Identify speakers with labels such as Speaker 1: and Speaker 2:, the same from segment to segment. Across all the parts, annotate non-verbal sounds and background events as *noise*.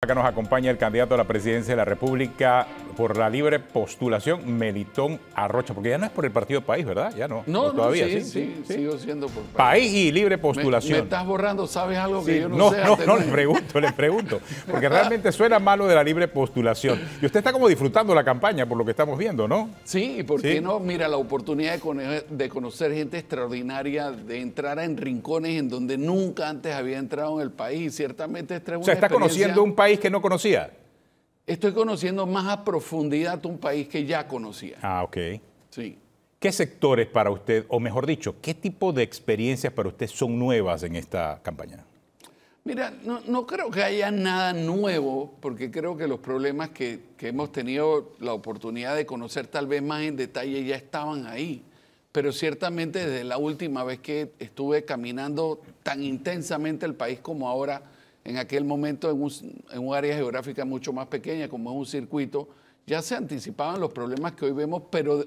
Speaker 1: Acá nos acompaña el candidato a la presidencia de la República, por la libre postulación Melitón Arrocha, porque ya no es por el Partido País, ¿verdad? Ya no. No, todavía. Sí, sí,
Speaker 2: sigo siendo por País. País
Speaker 1: y libre postulación. Me, me
Speaker 2: estás borrando, ¿sabes algo que yo no, no sé? No, no, le pregunto,
Speaker 1: le pregunto, porque realmente suena malo de la libre postulación. Y usted está como disfrutando la campaña por lo que estamos viendo, ¿no? Sí, ¿y por qué no?
Speaker 2: Mira, la oportunidad de conocer, gente extraordinaria, de entrar en rincones en donde nunca antes había entrado en el país, ciertamente es una O sea, está conociendo un país que no conocía estoy conociendo más a profundidad un país que ya conocía.
Speaker 1: Ah, ok. Sí. ¿Qué sectores para usted, o mejor dicho, qué tipo de experiencias para usted son nuevas en esta campaña?
Speaker 2: Mira, no, creo que haya nada nuevo, porque creo que los problemas que, que, hemos tenido la oportunidad de conocer tal vez más en detalle ya estaban ahí. Pero ciertamente desde la última vez que estuve caminando tan intensamente el país como ahora, en aquel momento en un, en un área geográfica mucho más pequeña, como es un circuito, ya se anticipaban los problemas que hoy vemos, pero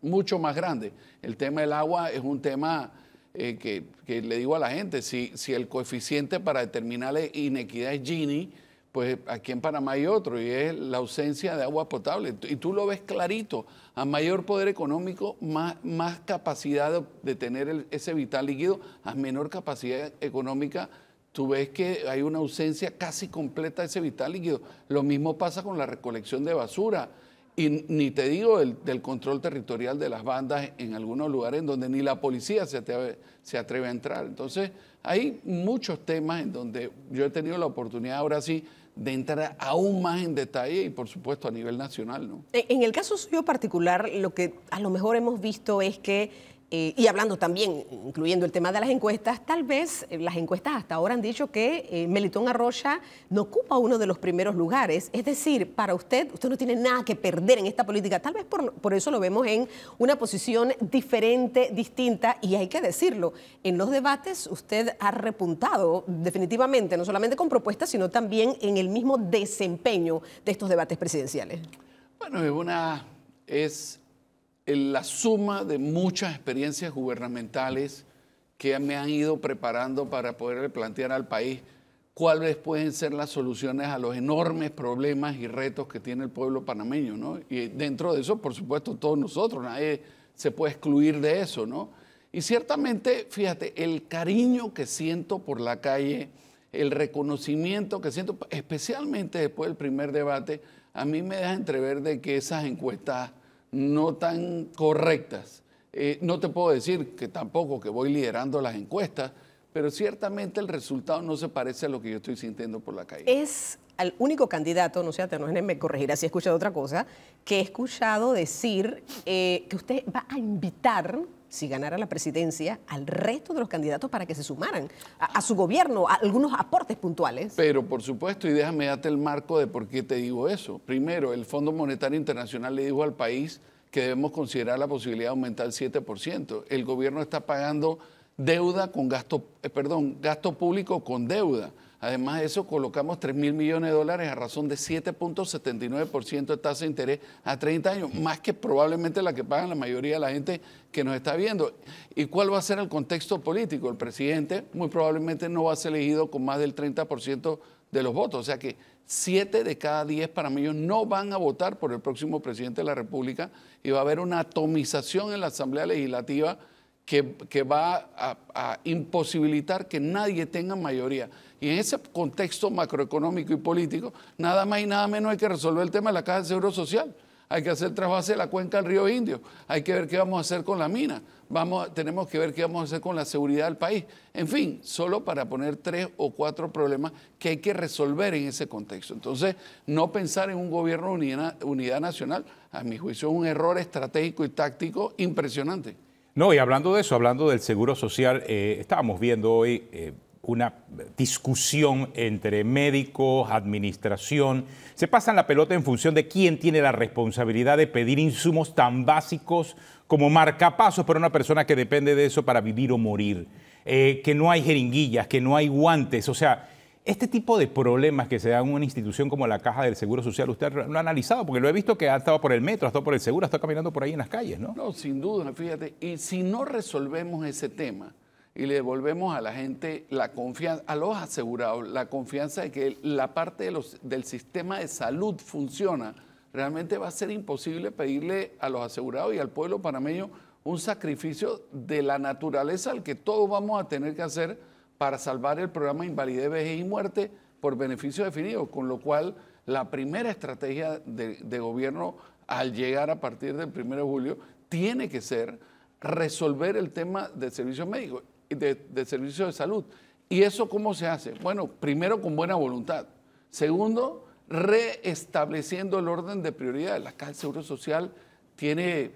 Speaker 2: mucho más grandes. El tema del agua es un tema eh, que, le digo a la gente, si, si el coeficiente para determinar la inequidad es Gini, pues aquí en Panamá hay otro, y es la ausencia de agua potable. Y tú lo ves clarito, a mayor poder económico, más, más capacidad de, tener ese vital líquido, a menor capacidad económica tú ves que hay una ausencia casi completa de ese vital líquido. Lo mismo pasa con la recolección de basura. Y ni te digo del, del control territorial de las bandas en algunos lugares en donde ni la policía se atreve, se atreve a entrar. Entonces, hay muchos temas en donde yo he tenido la oportunidad ahora sí de entrar aún más en detalle y por supuesto a nivel nacional. ¿no?
Speaker 3: E, en el caso suyo particular, lo que a lo mejor hemos visto es que eh, y hablando también, incluyendo el tema de las encuestas, tal vez eh, las encuestas hasta ahora han dicho que eh, Melitón Arroya no ocupa uno de los primeros lugares. Es decir, para usted, usted no tiene nada que perder en esta política. Tal vez por, por eso lo vemos en una posición diferente, distinta, y hay que decirlo, en los debates usted ha repuntado definitivamente, no solamente con propuestas, sino también en el mismo desempeño de estos debates presidenciales.
Speaker 2: Bueno, es una es en la suma de muchas experiencias gubernamentales que me han ido preparando para poder plantear al país cuáles pueden ser las soluciones a los enormes problemas y retos que tiene el pueblo panameño, ¿no? Y dentro de eso, por supuesto, todos nosotros, nadie se puede excluir de eso, ¿no? Y ciertamente, fíjate, el cariño que siento por la calle, el reconocimiento que siento, especialmente después del primer debate, a mí me deja entrever de que esas encuestas no tan correctas. Eh, no te puedo decir que tampoco que voy liderando las encuestas, pero ciertamente el resultado no se parece a lo que yo estoy sintiendo por la calle.
Speaker 3: Es al único candidato, no sé, no me corregirá si he escuchado otra cosa, que he escuchado decir eh, que usted va a invitar si ganara la presidencia, al resto de los candidatos para que se sumaran a, su gobierno, algunos aportes puntuales.
Speaker 2: Pero por supuesto, y déjame darte el marco de por qué te digo eso. Primero, el Fondo Monetario Internacional le dijo al país que debemos considerar la posibilidad de aumentar el 7%. El gobierno está pagando deuda con gasto, eh, perdón, gasto público con deuda. Además de eso, colocamos 3 mil millones de dólares a razón de 7.79% de tasa de interés a 30 años, más que probablemente la que pagan la mayoría de la gente que nos está viendo. ¿Y cuál va a ser el contexto político? El presidente muy probablemente no va a ser elegido con más del 30% de los votos. O sea que 7 de cada 10 panameños no van a votar por el próximo presidente de la República y va a haber una atomización en la Asamblea Legislativa que, va a imposibilitar que nadie tenga mayoría. Y en ese contexto macroeconómico y político, nada más y nada menos hay que resolver el tema de la caja de seguro social. Hay que hacer trasvase de la cuenca al río Indio. Hay que ver qué vamos a hacer con la mina. Vamos, tenemos que ver qué vamos a hacer con la seguridad del país. En fin, solo para poner tres o cuatro problemas que hay que resolver en ese contexto. Entonces, no pensar en un gobierno de unidad, unidad nacional, a mi juicio, es un error estratégico y táctico impresionante.
Speaker 1: No, y hablando de eso, hablando del seguro social, eh, estábamos viendo hoy eh, una discusión entre médicos, administración. Se pasan la pelota en función de quién tiene la responsabilidad de pedir insumos tan básicos como marcapasos para una persona que depende de eso para vivir o morir. Eh, que no hay jeringuillas, que no hay guantes. O sea, este tipo de problemas que se dan en una institución como la Caja del Seguro Social, usted lo ha analizado, porque lo he visto que ha estado por el metro, ha estado por el seguro, ha estado caminando por ahí en las calles, ¿no?
Speaker 2: No, sin duda, fíjate. Y si no resolvemos ese tema, y le devolvemos a la gente la confianza, a los asegurados, la confianza de que la parte de los, del sistema de salud funciona, realmente va a ser imposible pedirle a los asegurados y al pueblo panameño un sacrificio de la naturaleza al que todos vamos a tener que hacer para salvar el programa Invalidez, Vejez y Muerte por beneficio definido, con lo cual la primera estrategia de, gobierno al llegar a partir del 1 de julio tiene que ser resolver el tema de servicios médicos de, servicios de salud. ¿Y eso cómo se hace? Bueno, primero con buena voluntad. Segundo, reestableciendo el orden de prioridades. La Caja del Seguro Social tiene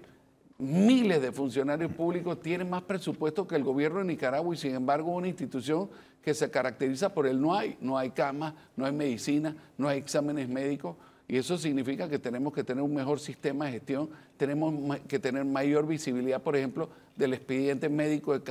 Speaker 2: miles de funcionarios públicos, tiene más presupuesto que el gobierno de Nicaragua y sin embargo una institución que se caracteriza por el no hay, no hay camas, no hay medicina, no hay exámenes médicos, y eso significa que tenemos que tener un mejor sistema de gestión, tenemos que tener mayor visibilidad, por ejemplo, del expediente médico de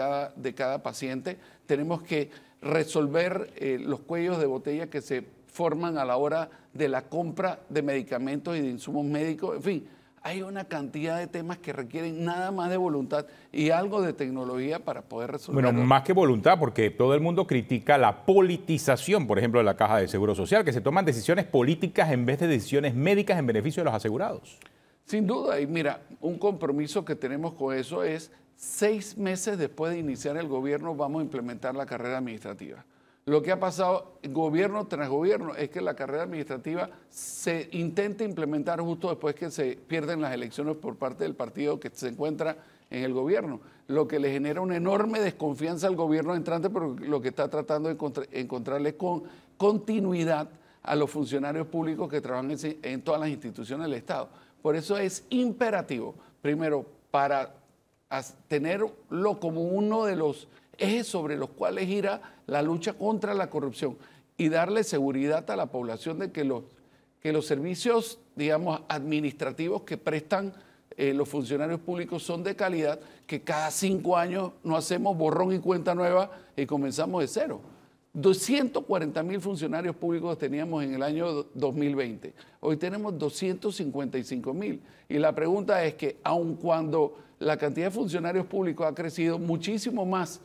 Speaker 2: cada, paciente, tenemos que resolver eh, los cuellos de botella que se forman a la hora de la compra de medicamentos y de insumos médicos, en fin, hay una cantidad de temas que requieren nada más de voluntad y algo de tecnología para poder resolver. Bueno,
Speaker 1: más que voluntad, porque todo el mundo critica la politización, por ejemplo, de la Caja de Seguro Social, que se toman decisiones políticas en vez de decisiones médicas en beneficio de los asegurados.
Speaker 2: Sin duda, y mira, un compromiso que tenemos con eso es seis meses después de iniciar el gobierno vamos a implementar la carrera administrativa lo que ha pasado gobierno tras gobierno es que la carrera administrativa se intenta implementar justo después que se pierden las elecciones por parte del partido que se encuentra en el gobierno, lo que le genera una enorme desconfianza al gobierno entrante, porque lo que está tratando de encontrarle con continuidad a los funcionarios públicos que trabajan en, en todas las instituciones del Estado. Por eso es imperativo, primero, para tenerlo como uno de los es sobre los cuales gira la lucha contra la corrupción y darle seguridad a la población de que los, que los servicios, digamos, administrativos que prestan eh, los funcionarios públicos son de calidad, que cada cinco años no hacemos borrón y cuenta nueva y comenzamos de cero. 240 mil funcionarios públicos teníamos en el año 2020. Hoy tenemos 255 mil. Y la pregunta es que, aun cuando la cantidad de funcionarios públicos ha crecido muchísimo más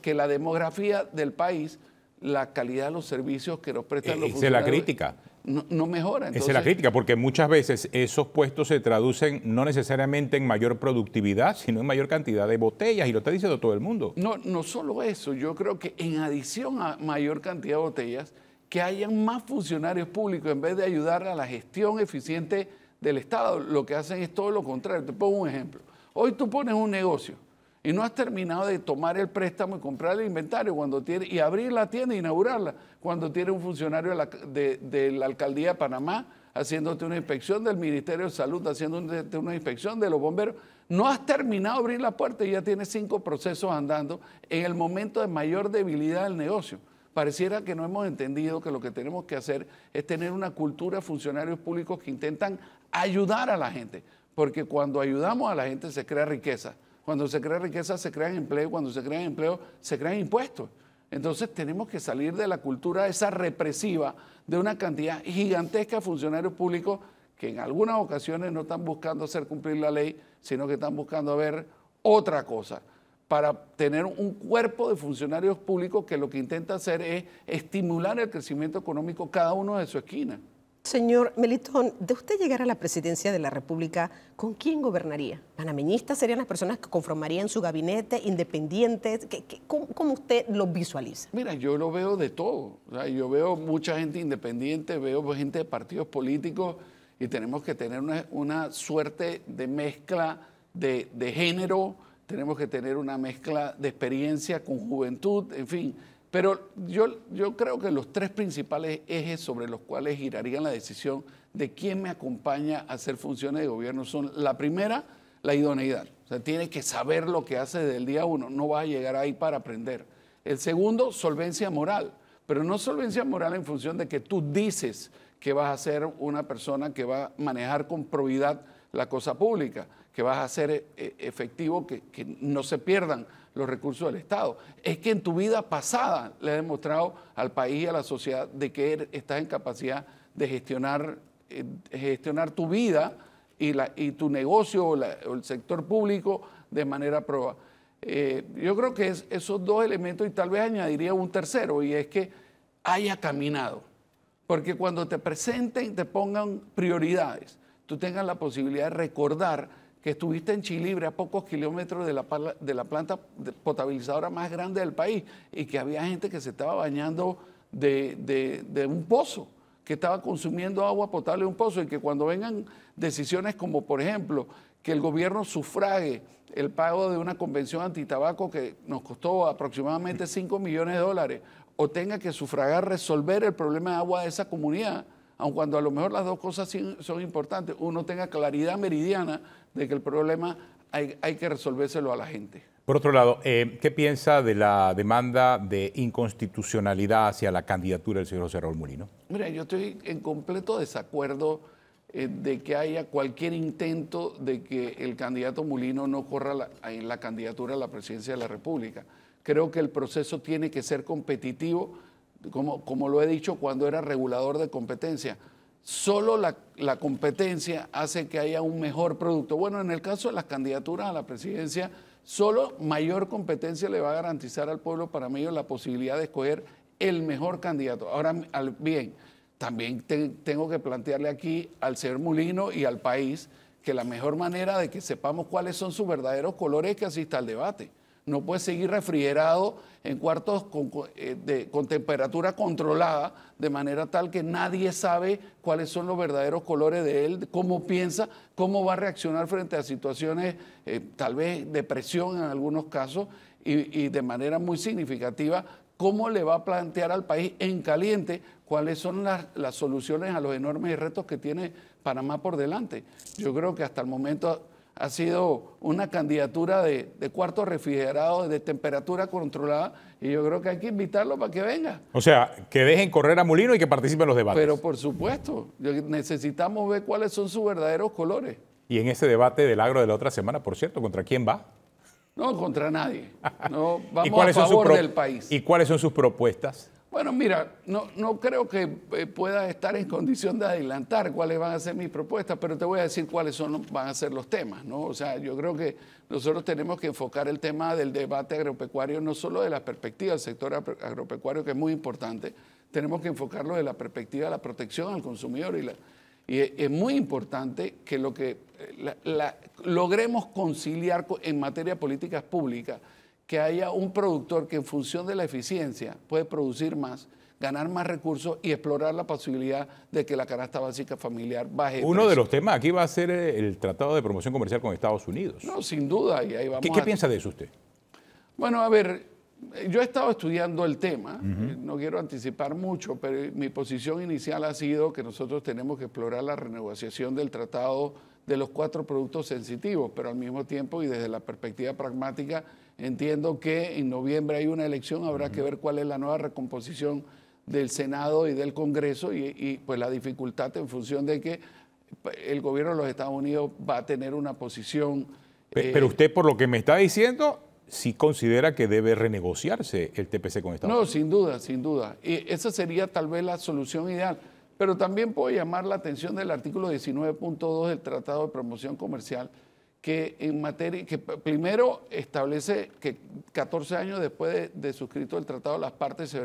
Speaker 2: que la demografía del país, la calidad de los servicios que nos prestan eh, los funcionarios... la crítica. No, mejora. es la
Speaker 1: crítica, porque muchas veces esos puestos se traducen no necesariamente en mayor productividad, sino en mayor cantidad de botellas, y lo está diciendo todo el mundo.
Speaker 2: No, no solo eso, yo creo que en adición a mayor cantidad de botellas, que hayan más funcionarios públicos en vez de ayudar a la gestión eficiente del Estado, lo que hacen es todo lo contrario. Te pongo un ejemplo. Hoy tú pones un negocio y no has terminado de tomar el préstamo y comprar el inventario cuando tiene, y abrir la tienda e inaugurarla cuando tiene un funcionario de la, la alcaldía de Panamá haciéndote una inspección del Ministerio de Salud, haciéndote una inspección de los bomberos. No has terminado de abrir la puerta y ya tienes cinco procesos andando en el momento de mayor debilidad del negocio. Pareciera que no hemos entendido que lo que tenemos que hacer es tener una cultura de funcionarios públicos que intentan ayudar a la gente, porque cuando ayudamos a la gente se crea riqueza. Cuando se crea riqueza, se crean empleo. Cuando se crean empleo, se crean impuestos. Entonces tenemos que salir de la cultura esa represiva de una cantidad gigantesca de funcionarios públicos que en algunas ocasiones no están buscando hacer cumplir la ley, sino que están buscando ver otra cosa, para tener un cuerpo de funcionarios públicos que lo que intenta hacer es estimular el crecimiento económico cada uno de su
Speaker 3: esquina. Señor Melitón, de usted llegar a la presidencia de la República, ¿con quién gobernaría? ¿Panameñistas serían las personas que conformarían su gabinete, independientes? ¿Qué, cómo, usted lo visualiza?
Speaker 2: Mira, yo lo veo de todo. yo veo mucha gente independiente, veo gente de partidos políticos y tenemos que tener una, suerte de mezcla de, de género, tenemos que tener una mezcla de experiencia con juventud, en fin pero yo, creo que los tres principales ejes sobre los cuales giraría la decisión de quién me acompaña a hacer funciones de gobierno son la primera, la idoneidad. O sea, tiene que saber lo que hace desde el día uno, no vas a llegar ahí para aprender. El segundo, solvencia moral, pero no solvencia moral en función de que tú dices que vas a ser una persona que va a manejar con probidad la cosa pública, que vas a ser eh, efectivo, que no se pierdan los recursos del Estado. Es que en tu vida pasada le has demostrado al país y a la sociedad de que er, estás en capacidad de gestionar, eh, gestionar tu vida y, la, y tu negocio o, el sector público de manera prueba. Eh, yo creo que es esos dos elementos y tal vez añadiría un tercero y es que haya caminado. Porque cuando te presenten, te pongan prioridades, tú tengas la posibilidad de recordar que estuviste en Chilibre, a pocos kilómetros de la, planta potabilizadora más grande del país, y que había gente que se estaba bañando de, de un pozo, que estaba consumiendo agua potable de un pozo, y que cuando vengan decisiones como, por ejemplo, que el gobierno sufrague el pago de una convención antitabaco que nos costó aproximadamente 5 millones de dólares, o tenga que sufragar resolver el problema de agua de esa comunidad, aun cuando a lo mejor las dos cosas son importantes, uno tenga claridad meridiana de que el problema hay, que resolvérselo a la gente.
Speaker 1: Por otro lado, eh, ¿qué piensa de la demanda de inconstitucionalidad hacia la candidatura del señor José Molino?
Speaker 2: Mira, yo estoy en completo desacuerdo eh, de que haya cualquier intento de que el candidato Molino no corra en la candidatura a la presidencia de la República. Creo que el proceso tiene que ser competitivo como, lo he dicho cuando era regulador de competencia, solo la, competencia hace que haya un mejor producto. Bueno, en el caso de las candidaturas a la presidencia, solo mayor competencia le va a garantizar al pueblo para mí la posibilidad de escoger el mejor candidato. Ahora, bien, también tengo que plantearle aquí al señor Mulino y al país que la mejor manera de que sepamos cuáles son sus verdaderos colores es que asista al debate no puede seguir refrigerado en cuartos eh, con, temperatura controlada, de manera tal que nadie sabe cuáles son los verdaderos colores de él, cómo piensa, cómo va a reaccionar frente a situaciones, eh, tal vez de presión en algunos casos, y, de manera muy significativa, cómo le va a plantear al país en caliente cuáles son las, las soluciones a los enormes retos que tiene Panamá por delante. Yo creo que hasta el momento ha sido una candidatura de, cuarto refrigerado, de temperatura controlada, y yo creo que hay que invitarlo para que venga.
Speaker 1: O sea, que dejen correr a Mulino y que participen en los debates. Pero
Speaker 2: por supuesto, necesitamos ver cuáles son sus verdaderos colores.
Speaker 1: Y en ese debate del agro de la otra semana, por cierto, ¿contra quién va?
Speaker 2: No, contra nadie. *laughs* No, vamos a favor del
Speaker 1: país. ¿Y cuáles son sus propuestas?
Speaker 2: Bueno, mira, no, creo que eh, pueda estar en condición de adelantar cuáles van a ser mis propuestas, pero te voy a decir cuáles son, van a ser los temas, ¿no? O sea, yo creo que nosotros tenemos que enfocar el tema del debate agropecuario no solo de la perspectiva del sector agropecuario, que es muy importante, tenemos que enfocarlo de la perspectiva de la protección al consumidor y, es muy importante que lo que eh, logremos conciliar en materia de políticas públicas que haya un productor que en función de la eficiencia puede producir más, ganar más recursos y explorar la posibilidad de que la canasta básica familiar baje. Uno de
Speaker 1: los temas aquí va a ser eh, el Tratado de Promoción Comercial con Estados Unidos. No,
Speaker 2: sin duda, y ahí vamos. ¿Qué, piensa de eso usted? Bueno, a ver, yo he estado estudiando el tema, eh, no quiero anticipar mucho, pero mi posición inicial ha sido que nosotros tenemos que explorar la renegociación del Tratado de los cuatro productos sensitivos, pero al mismo tiempo y desde la perspectiva pragmática Entiendo que en noviembre hay una elección, habrá que ver cuál es la nueva recomposición del Senado y del Congreso y, pues la dificultad en función de que pues, el gobierno de los Estados Unidos va a tener una posición.
Speaker 1: Eh, pero, usted por lo que me está diciendo, sí considera que debe renegociarse el TPC con Estados Unidos.
Speaker 2: No, sin duda, sin duda. Y esa sería tal vez la solución ideal. Pero también puedo llamar la atención del artículo 19.2 del Tratado de Promoción Comercial, que en materia, que primero establece que 14 años después de, suscrito el tratado, las partes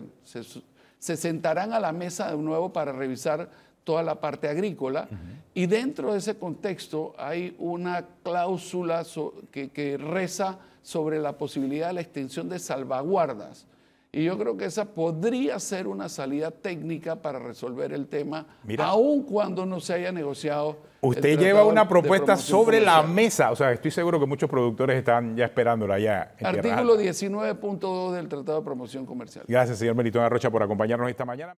Speaker 2: se, sentarán a la mesa de nuevo para revisar toda la parte agrícola y dentro de ese contexto hay una cláusula que, reza sobre la posibilidad de la extensión de salvaguardas y yo creo que esa podría ser una salida técnica para resolver el tema, aun cuando no se haya negociado. Usted lleva una propuesta sobre la
Speaker 1: mesa, o sea, estoy seguro que muchos productores están ya esperándola ya. Artículo
Speaker 2: 19.2 del Tratado de
Speaker 1: Promoción Comercial. Gracias, señor Benito Arrocha, por acompañarnos esta mañana.